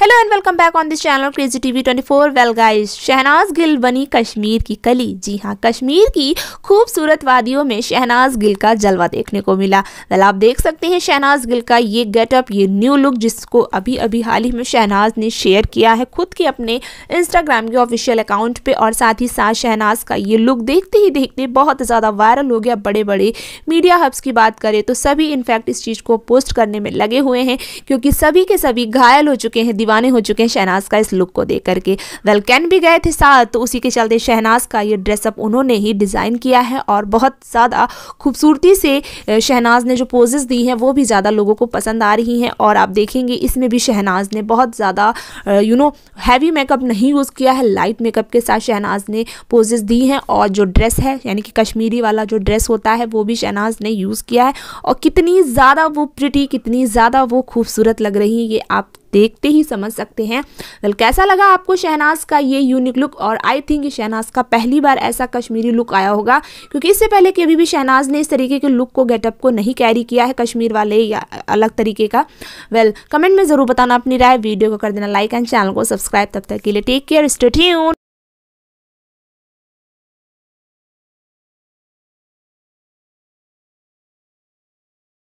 hello and welcome back on this channel crazy TV 24 well guys Shehnaaz Gill बनी कश्मीर की कली जी हाँ कश्मीर की खूबसूरत वादियों में शहनाज गिल का जलवा देखने को मिला वेल आप देख सकते हैं शहनाज गिल का ये गेटअप ये न्यू लुक जिसको अभी अभी हाल ही में शहनाज ने शेयर किया है खुद के अपने इंस्टाग्राम के ऑफिशियल अकाउंट पर और साथ ही साथ शहनाज का ये लुक देखते ही देखते बहुत ज़्यादा वायरल हो गया बड़े बड़े मीडिया हब्स की बात करें तो सभी इनफैक्ट इस चीज़ को पोस्ट करने में लगे हुए हैं क्योंकि सभी के सभी घायल हो चुके हैं दीवाने हो चुके हैं शहनाज का इस लुक को देख करके वेल कैन भी गए थे साथ तो उसी के चलते शहनाज का ये ड्रेसअप उन्होंने ही डिज़ाइन किया है और बहुत ज़्यादा खूबसूरती से शहनाज ने जो पोजेस दी हैं वो भी ज़्यादा लोगों को पसंद आ रही हैं और आप देखेंगे इसमें भी शहनाज ने बहुत ज़्यादा यू नो हैवी मेकअप नहीं यूज़ किया है लाइट मेकअप के साथ शहनाज ने पोजेस दी हैं और जो ड्रेस है यानी कि कश्मीरी वाला जो ड्रेस होता है वो भी शहनाज ने यूज़ किया है और कितनी ज़्यादा वो प्रिटी कितनी ज़्यादा वो खूबसूरत लग रही है ये आप देखते ही समझ समझ सकते हैं वेल कैसा लगा आपको शहनाज का ये यूनिक लुक और आई थिंक शहनाज का पहली बार ऐसा कश्मीरी लुक आया होगा क्योंकि इससे पहले कभी भी शहनाज ने इस तरीके के लुक को गेटअप को नहीं कैरी किया है कश्मीर वाले या अलग तरीके का वेल well, कमेंट में ज़रूर बताना अपनी राय वीडियो को कर देना लाइक एंड चैनल को सब्सक्राइब तब तक के लिए टेक केयर स्टेट